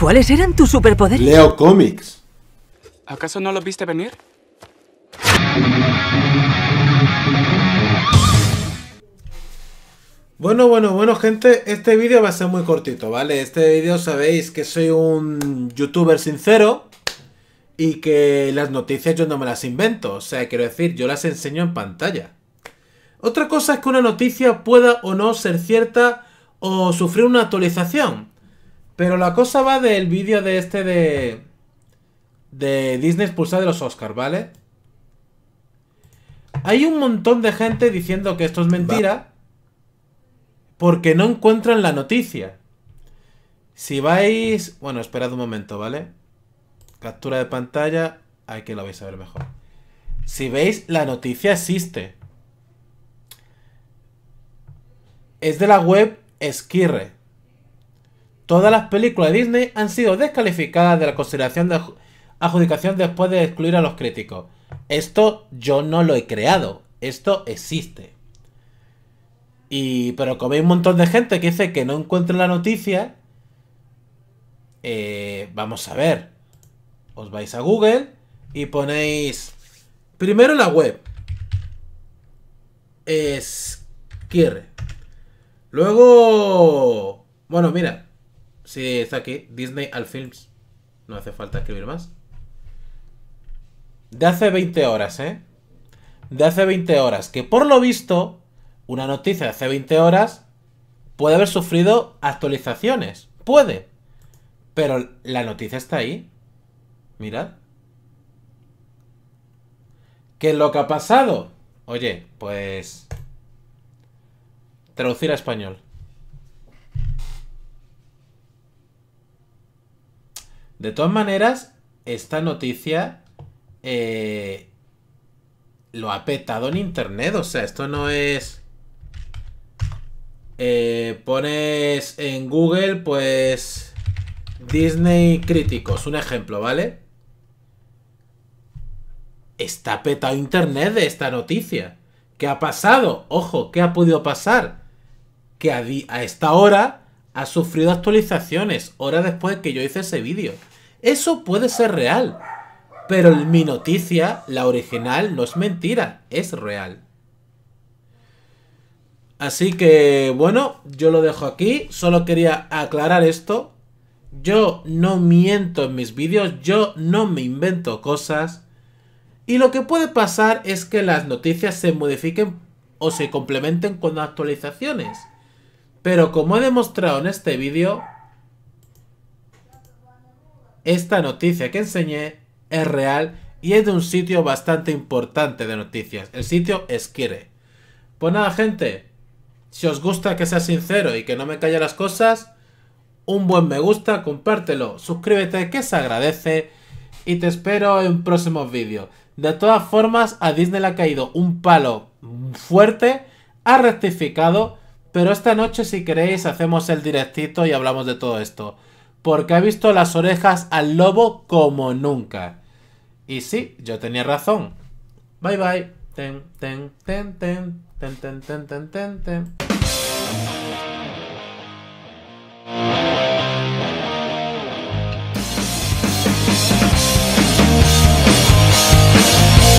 ¿Cuáles eran tus superpoderes? Leo cómics. ¿Acaso no los viste venir? Bueno, bueno, bueno, gente, este vídeo va a ser muy cortito, ¿vale? Este vídeo sabéis que soy un youtuber sincero y que las noticias yo no me las invento, o sea, quiero decir, yo las enseño en pantalla. Otra cosa es que una noticia pueda o no ser cierta o sufrir una actualización. Pero la cosa va del vídeo de este de... De Disney expulsado de los Oscars, ¿vale? Hay un montón de gente diciendo que esto es mentira. Porque no encuentran la noticia. Si vais... Bueno, esperad un momento, ¿vale? Captura de pantalla. Aquí lo vais a ver mejor. Si veis, la noticia existe. Es de la web Esquirre. Todas las películas de Disney han sido descalificadas de la consideración de adjudicación después de excluir a los críticos. Esto yo no lo he creado, esto existe. Y pero como hay un montón de gente que dice que no encuentra la noticia, eh, vamos a ver. Os vais a Google y ponéis primero la web. Es Luego, bueno, mira, está aquí, Disney al Films. No hace falta escribir más. De hace 20 horas, ¿eh? De hace 20 horas. Que por lo visto, una noticia de hace 20 horas puede haber sufrido actualizaciones. Puede. Pero la noticia está ahí. Mirad. ¿Qué lo que ha pasado? Oye, pues... Traducir a español. De todas maneras, esta noticia eh, lo ha petado en internet. O sea, esto no es... Eh, pones en Google, pues... Disney críticos, un ejemplo, ¿vale? Está petado internet de esta noticia. ¿Qué ha pasado? Ojo, ¿qué ha podido pasar? Que a, a esta hora ha sufrido actualizaciones, horas después que yo hice ese vídeo. Eso puede ser real. Pero mi noticia, la original, no es mentira, es real. Así que bueno, yo lo dejo aquí. Solo quería aclarar esto. Yo no miento en mis vídeos, yo no me invento cosas. Y lo que puede pasar es que las noticias se modifiquen o se complementen con actualizaciones. Pero como he demostrado en este vídeo, esta noticia que enseñé es real y es de un sitio bastante importante de noticias. El sitio Esquire. Pues nada, gente. Si os gusta que sea sincero y que no me calle las cosas, un buen me gusta, compártelo, suscríbete que se agradece y te espero en próximos vídeos. De todas formas, a Disney le ha caído un palo fuerte, ha rectificado, pero esta noche si queréis hacemos el directito y hablamos de todo esto porque ha visto las orejas al lobo como nunca. Y sí, yo tenía razón. Bye bye. Ten, ten, ten, ten, ten, ten, ten, ten, ten.